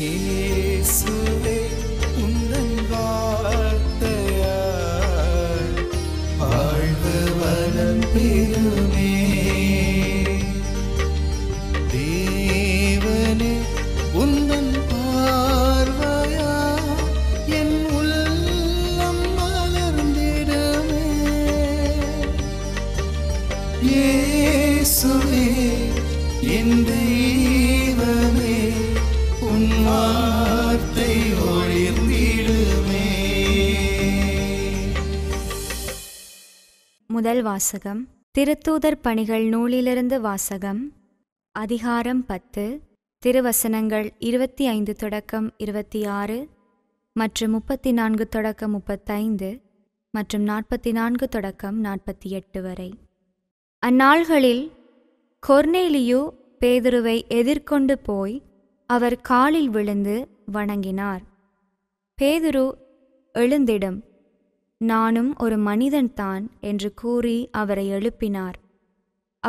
இயேசுவே உந்தன் வார்த்தையால் வாழ்வு வளம் பெருமே தேவனே உந்தன் பார்வையா என் உள்ளம் மலர்ந்திடமே இயேசுவே என் தெய்வம் முதல் வாசகம் திருத்தூதர் பணிகள் நூலிலிருந்து வாசகம் அதிகாரம் பத்து திருவசனங்கள் இருபத்தி ஐந்து தொடக்கம் இருபத்தி ஆறு மற்றும் முப்பத்தி நான்கு தொடக்கம் முப்பத்தைந்து மற்றும் நாற்பத்தி நான்கு தொடக்கம் நாற்பத்தி எட்டு வரை அந்நாள்களில் கொர்னேலியு பேதுருவை எதிர்கொண்டு போய் அவர் காலில் விழுந்து வணங்கினார் பேதுரு எழுந்திடும் நானும் ஒரு மனிதன்தான் என்று கூறி அவரை எழுப்பினார்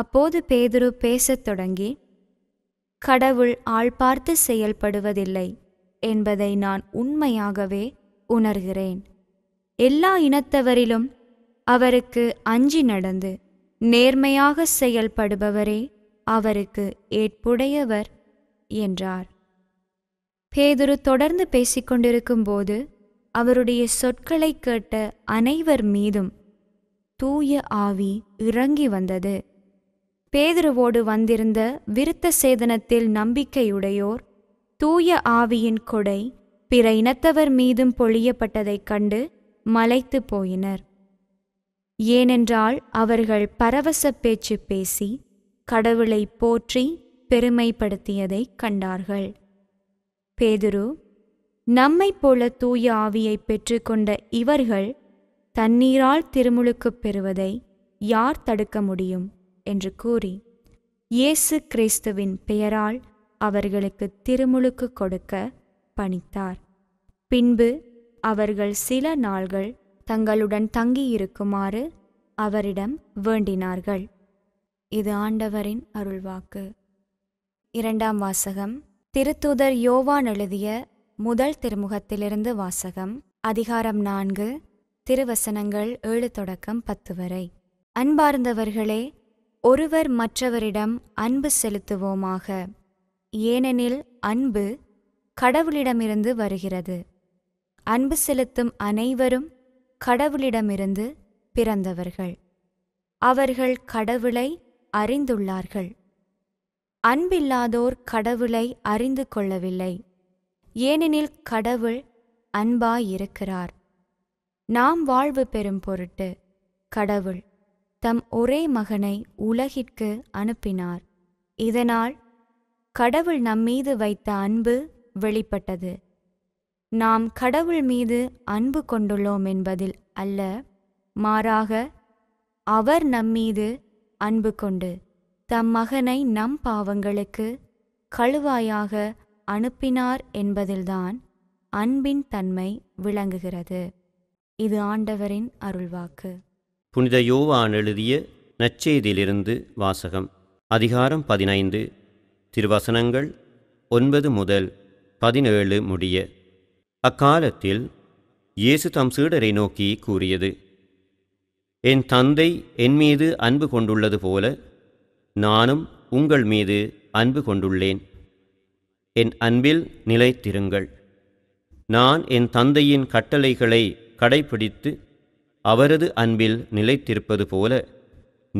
அப்போது பேதுரு பேசத் தொடங்கி கடவுள் ஆள் பார்த்து செயல்படுவதில்லை என்பதை நான் உண்மையாகவே உணர்கிறேன் எல்லா இனத்தவரிலும் அவருக்கு அஞ்சி நடந்து நேர்மையாக செயல்படுபவரே அவருக்கு ஏற்புடையவர் என்றார் பேதுரு தொடர்ந்து பேசிக்கொண்டிருக்கும்போது அவருடைய சொற்களை கேட்ட அனைவர் மீதும் தூய ஆவி இறங்கி வந்தது பேதுருவோடு வந்திருந்த விருத்த சேதனத்தில் நம்பிக்கையுடையோர் தூய ஆவியின் கொடை பிற இனத்தவர் மீதும் பொழியப்பட்டதைக் கண்டு மலைத்து போயினர் ஏனென்றால் அவர்கள் பரவச பேச்சு பேசி கடவுளை போற்றி பெருமைப்படுத்தியதைக் கண்டார்கள் பேதுரு நம்மைப் போல தூய ஆவியை பெற்றுக்கொண்ட இவர்கள் தண்ணீரால் திருமுழுக்குப் பெறுவதை யார் தடுக்க முடியும் என்று கூறி இயேசு கிறிஸ்துவின் பெயரால் அவர்களுக்கு திருமுழுக்கு கொடுக்க பணித்தார் பின்பு அவர்கள் சில நாள்கள் தங்களுடன் தங்கியிருக்குமாறு அவரிடம் வேண்டினார்கள் இது ஆண்டவரின் அருள்வாக்கு இரண்டாம் வாசகம் திருத்தூதர் யோவான் எழுதிய முதல் திருமுகத்திலிருந்து வாசகம் அதிகாரம் நான்கு திருவசனங்கள் ஏழு தொடக்கம் பத்து வரை அன்பார்ந்தவர்களே ஒருவர் மற்றவரிடம் அன்பு செலுத்துவோமாக ஏனெனில் அன்பு கடவுளிடமிருந்து வருகிறது அன்பு செலுத்தும் அனைவரும் கடவுளிடமிருந்து பிறந்தவர்கள் அவர்கள் கடவுளை அறிந்துள்ளார்கள் அன்பில்லாதோர் கடவுளை அறிந்து கொள்ளவில்லை ஏனெனில் கடவுள் அன்பாயிருக்கிறார் நாம் வாழ்வு பெறும் பொருட்டு கடவுள் தம் ஒரே மகனை உலகிற்கு அனுப்பினார் இதனால் கடவுள் நம்மீது வைத்த அன்பு வெளிப்பட்டது நாம் கடவுள் மீது அன்பு கொண்டுள்ளோம் என்பதில் அல்ல மாறாக அவர் நம்மீது அன்பு கொண்டு தம் மகனை நம் பாவங்களுக்கு கழுவாயாக அனுப்பினார் என்பதில்தான் அன்பின் தன்மை விளங்குகிறது இது ஆண்டவரின் அருள்வாக்கு புனித யோவான் எழுதிய நச்செய்தியிலிருந்து வாசகம் அதிகாரம் பதினைந்து திருவசனங்கள் ஒன்பது முதல் பதினேழு முடிய அக்காலத்தில் இயேசு தம் சீடரை நோக்கி கூறியது என் தந்தை என் மீது அன்பு கொண்டுள்ளது போல நானும் உங்கள் மீது அன்பு கொண்டுள்ளேன் என் அன்பில் நிலைத்திருங்கள் நான் என் தந்தையின் கட்டளைகளை கடைபிடித்து அவரது அன்பில் நிலைத்திருப்பது போல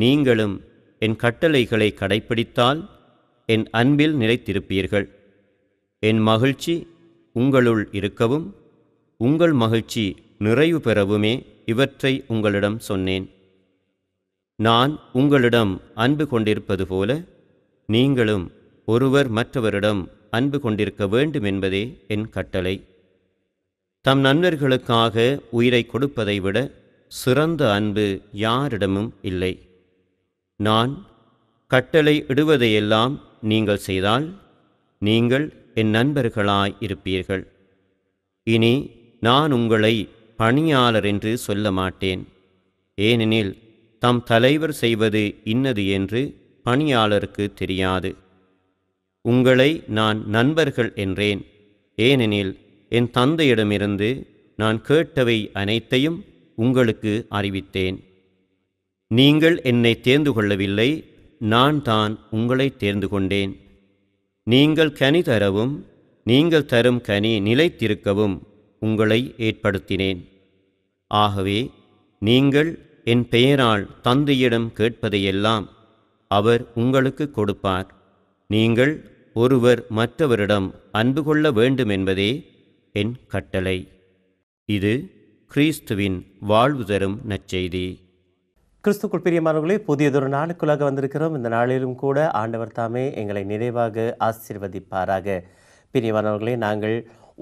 நீங்களும் என் கட்டளைகளை கடைபிடித்தால் என் அன்பில் நிலைத்திருப்பீர்கள் என் மகிழ்ச்சி உங்களுள் இருக்கவும் உங்கள் மகிழ்ச்சி நிறைவு பெறவுமே இவற்றை உங்களிடம் சொன்னேன் நான் உங்களிடம் அன்பு கொண்டிருப்பது போல நீங்களும் ஒருவர் மற்றவரிடம் அன்பு கொண்டிருக்க வேண்டும் என்பதே என் கட்டளை தம் நண்பர்களுக்காக உயிரை கொடுப்பதை விட சிறந்த அன்பு யாரிடமும் இல்லை நான் கட்டளை இடுவதையெல்லாம் நீங்கள் செய்தால் நீங்கள் என் நண்பர்களாய் இருப்பீர்கள் இனி நான் உங்களை பணியாளர் என்று சொல்ல மாட்டேன் ஏனெனில் தம் தலைவர் செய்வது இன்னது என்று பணியாளருக்கு தெரியாது உங்களை நான் நண்பர்கள் என்றேன் ஏனெனில் என் தந்தையிடமிருந்து நான் கேட்டவை அனைத்தையும் உங்களுக்கு அறிவித்தேன் நீங்கள் என்னை தேர்ந்து கொள்ளவில்லை நான் தான் உங்களை தேர்ந்து கொண்டேன் நீங்கள் கனி தரவும் நீங்கள் தரும் கனி நிலைத்திருக்கவும் உங்களை ஏற்படுத்தினேன் ஆகவே நீங்கள் என் பெயரால் தந்தையிடம் கேட்பதையெல்லாம் அவர் உங்களுக்கு கொடுப்பார் நீங்கள் ஒருவர் மற்றவரிடம் அன்பு கொள்ள வேண்டும் என்பதே என் கட்டளை இது கிறிஸ்துவின் வாழ்வு தரும் நற்செய்தி கிறிஸ்துக்குள் பிரியமானவர்களே புதியதொரு நாளுக்குள்ளாக வந்திருக்கிறோம் இந்த நாளிலும் கூட ஆண்டவர் தாமே எங்களை நிறைவாக ஆசிர்வதிப்பாராக பிரியமானவர்களே நாங்கள்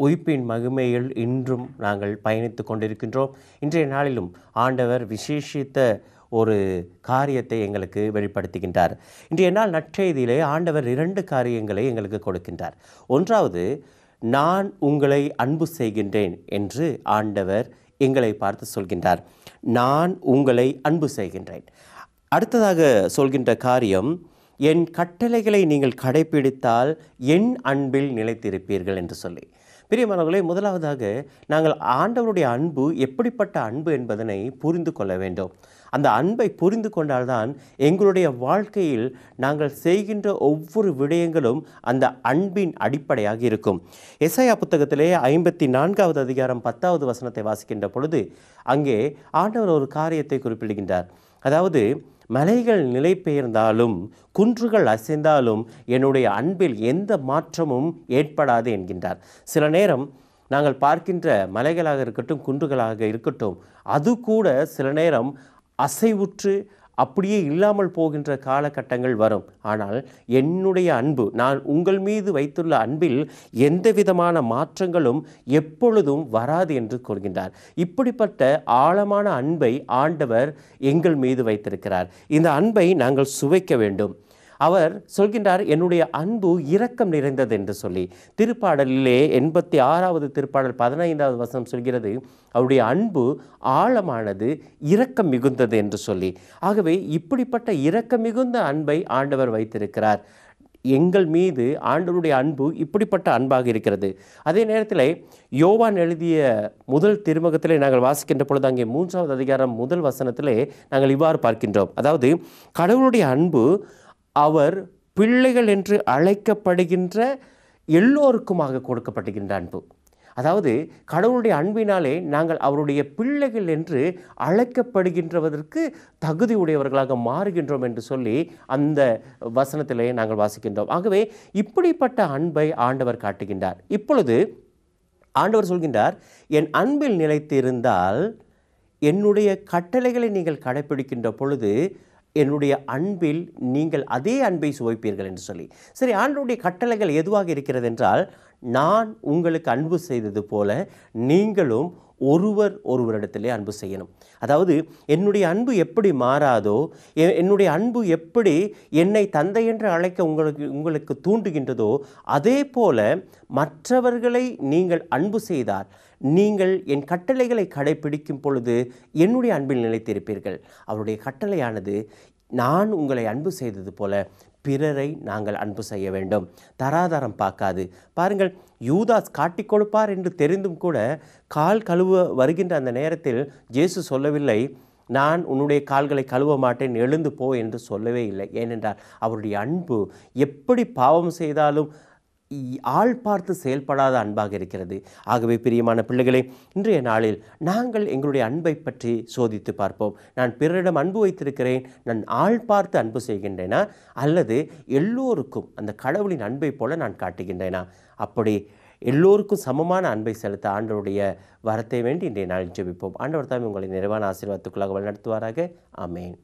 உயிர்ப்பின் மகிமையில் இன்றும் நாங்கள் பயணித்து கொண்டிருக்கின்றோம் இன்றைய நாளிலும் ஆண்டவர் விசேஷித்த ஒரு காரியத்தை எங்களுக்கு வெளிப்படுத்துகின்றார் இன்றைய நாள் நற்செய்தியிலே ஆண்டவர் இரண்டு காரியங்களை எங்களுக்கு கொடுக்கின்றார் ஒன்றாவது நான் உங்களை அன்பு செய்கின்றேன் என்று ஆண்டவர் எங்களை பார்த்து சொல்கின்றார் நான் உங்களை அன்பு செய்கின்றேன் அடுத்ததாக சொல்கின்ற காரியம் என் கட்டளைகளை நீங்கள் கடைபிடித்தால் என் அன்பில் நிலைத்திருப்பீர்கள் என்று சொல்லி பிரியமானவர்களே முதலாவதாக நாங்கள் ஆண்டவருடைய அன்பு எப்படிப்பட்ட அன்பு என்பதனை புரிந்து கொள்ள வேண்டும் அந்த அன்பை புரிந்து கொண்டால்தான் எங்களுடைய வாழ்க்கையில் நாங்கள் செய்கின்ற ஒவ்வொரு விடயங்களும் அந்த அன்பின் அடிப்படையாக இருக்கும் எஸ்ஐயா புத்தகத்திலே ஐம்பத்தி நான்காவது அதிகாரம் பத்தாவது வசனத்தை வாசிக்கின்ற பொழுது அங்கே ஆண்டவர் ஒரு காரியத்தை குறிப்பிடுகின்றார் அதாவது மலைகள் நிலை பெயர்ந்தாலும் குன்றுகள் அசைந்தாலும் என்னுடைய அன்பில் எந்த மாற்றமும் ஏற்படாது என்கின்றார் சில நேரம் நாங்கள் பார்க்கின்ற மலைகளாக இருக்கட்டும் குன்றுகளாக இருக்கட்டும் அது கூட சில நேரம் அசைவுற்று அப்படியே இல்லாமல் போகின்ற காலகட்டங்கள் வரும் ஆனால் என்னுடைய அன்பு நான் உங்கள் மீது வைத்துள்ள அன்பில் எந்த விதமான மாற்றங்களும் எப்பொழுதும் வராது என்று கூறுகின்றார் இப்படிப்பட்ட ஆழமான அன்பை ஆண்டவர் எங்கள் மீது வைத்திருக்கிறார் இந்த அன்பை நாங்கள் சுவைக்க வேண்டும் அவர் சொல்கின்றார் என்னுடைய அன்பு இரக்கம் நிறைந்தது என்று சொல்லி திருப்பாடலிலே எண்பத்தி ஆறாவது திருப்பாடல் பதினைந்தாவது வசனம் சொல்கிறது அவருடைய அன்பு ஆழமானது இரக்கம் மிகுந்தது என்று சொல்லி ஆகவே இப்படிப்பட்ட இரக்கம் மிகுந்த அன்பை ஆண்டவர் வைத்திருக்கிறார் எங்கள் மீது ஆண்டவருடைய அன்பு இப்படிப்பட்ட அன்பாக இருக்கிறது அதே நேரத்தில் யோவான் எழுதிய முதல் திருமுகத்திலே நாங்கள் வாசிக்கின்ற பொழுது அங்கே மூன்றாவது அதிகாரம் முதல் வசனத்திலே நாங்கள் இவ்வாறு பார்க்கின்றோம் அதாவது கடவுளுடைய அன்பு அவர் பிள்ளைகள் என்று அழைக்கப்படுகின்ற எல்லோருக்குமாக கொடுக்கப்படுகின்ற அன்பு அதாவது கடவுளுடைய அன்பினாலே நாங்கள் அவருடைய பிள்ளைகள் என்று அழைக்கப்படுகின்றவதற்கு தகுதி உடையவர்களாக மாறுகின்றோம் என்று சொல்லி அந்த வசனத்திலே நாங்கள் வாசிக்கின்றோம் ஆகவே இப்படிப்பட்ட அன்பை ஆண்டவர் காட்டுகின்றார் இப்பொழுது ஆண்டவர் சொல்கின்றார் என் அன்பில் நிலைத்திருந்தால் என்னுடைய கட்டளைகளை நீங்கள் கடைபிடிக்கின்ற பொழுது என்னுடைய அன்பில் நீங்கள் அதே அன்பை சுவைப்பீர்கள் என்று சொல்லி சரி ஆண்டருடைய கட்டளைகள் எதுவாக இருக்கிறது என்றால் நான் உங்களுக்கு அன்பு செய்தது போல நீங்களும் ஒருவர் ஒருவரிடத்திலே அன்பு செய்யணும் அதாவது என்னுடைய அன்பு எப்படி மாறாதோ என்னுடைய அன்பு எப்படி என்னை தந்தை என்று அழைக்க உங்களுக்கு உங்களுக்கு தூண்டுகின்றதோ அதே போல மற்றவர்களை நீங்கள் அன்பு செய்தால் நீங்கள் என் கட்டளைகளை கடைபிடிக்கும் பொழுது என்னுடைய அன்பில் நிலைத்திருப்பீர்கள் அவருடைய கட்டளையானது நான் உங்களை அன்பு செய்தது போல பிறரை நாங்கள் அன்பு செய்ய வேண்டும் தராதரம் பார்க்காது பாருங்கள் யூதாஸ் காட்டிக் கொடுப்பார் என்று தெரிந்தும் கூட கால் கழுவ வருகின்ற அந்த நேரத்தில் ஜேசு சொல்லவில்லை நான் உன்னுடைய கால்களை கழுவ மாட்டேன் எழுந்து போ என்று சொல்லவே இல்லை ஏனென்றால் அவருடைய அன்பு எப்படி பாவம் செய்தாலும் ஆள் பார்த்து செயல்படாத அன்பாக இருக்கிறது ஆகவே பிரியமான பிள்ளைகளே இன்றைய நாளில் நாங்கள் எங்களுடைய அன்பை பற்றி சோதித்து பார்ப்போம் நான் பிறரிடம் அன்பு வைத்திருக்கிறேன் நான் ஆள் பார்த்து அன்பு செய்கின்றேனா அல்லது எல்லோருக்கும் அந்த கடவுளின் அன்பை போல நான் காட்டுகின்றேனா அப்படி எல்லோருக்கும் சமமான அன்பை செலுத்த ஆண்டவருடைய வரத்தை வேண்டி இன்றைய நாளில் ஜெபிப்போம் ஆண்டவர் தான் உங்களை நிறைவான ஆசீர்வாதத்துக்குள்ளாக வழிநடத்துவாராக அமேன்